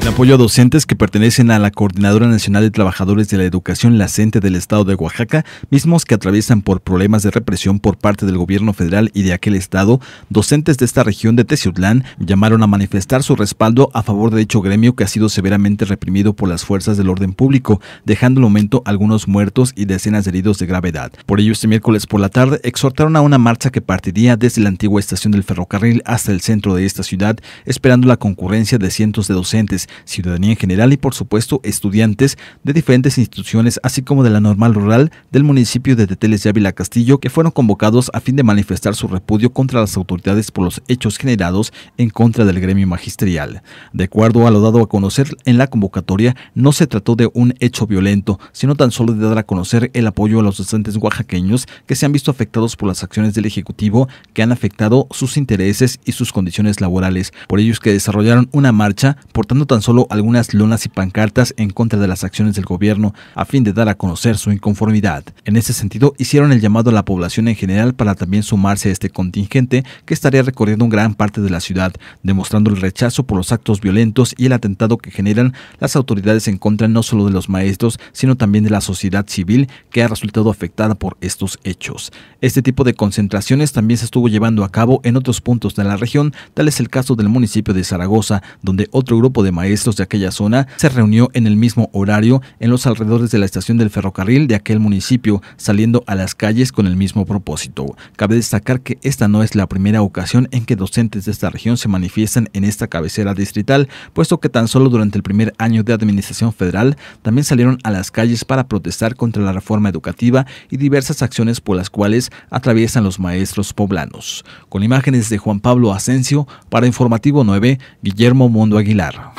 En apoyo a docentes que pertenecen a la Coordinadora Nacional de Trabajadores de la Educación, la del Estado de Oaxaca, mismos que atraviesan por problemas de represión por parte del gobierno federal y de aquel estado, docentes de esta región de Teciutlán llamaron a manifestar su respaldo a favor de dicho gremio que ha sido severamente reprimido por las fuerzas del orden público, dejando al momento algunos muertos y decenas de heridos de gravedad. Por ello, este miércoles por la tarde exhortaron a una marcha que partiría desde la antigua estación del ferrocarril hasta el centro de esta ciudad, esperando la concurrencia de cientos de docentes ciudadanía en general y por supuesto estudiantes de diferentes instituciones, así como de la normal rural del municipio de Teteles de Ávila Castillo, que fueron convocados a fin de manifestar su repudio contra las autoridades por los hechos generados en contra del gremio magisterial. De acuerdo a lo dado a conocer en la convocatoria, no se trató de un hecho violento, sino tan solo de dar a conocer el apoyo a los docentes oaxaqueños que se han visto afectados por las acciones del Ejecutivo que han afectado sus intereses y sus condiciones laborales. Por ellos que desarrollaron una marcha portando tan solo algunas lonas y pancartas en contra de las acciones del gobierno a fin de dar a conocer su inconformidad. En ese sentido, hicieron el llamado a la población en general para también sumarse a este contingente que estaría recorriendo gran parte de la ciudad, demostrando el rechazo por los actos violentos y el atentado que generan las autoridades en contra no solo de los maestros, sino también de la sociedad civil que ha resultado afectada por estos hechos. Este tipo de concentraciones también se estuvo llevando a cabo en otros puntos de la región, tal es el caso del municipio de Zaragoza, donde otro grupo de maestros maestros de aquella zona, se reunió en el mismo horario en los alrededores de la estación del ferrocarril de aquel municipio, saliendo a las calles con el mismo propósito. Cabe destacar que esta no es la primera ocasión en que docentes de esta región se manifiestan en esta cabecera distrital, puesto que tan solo durante el primer año de administración federal también salieron a las calles para protestar contra la reforma educativa y diversas acciones por las cuales atraviesan los maestros poblanos. Con imágenes de Juan Pablo Asensio, para Informativo 9, Guillermo Mundo Aguilar.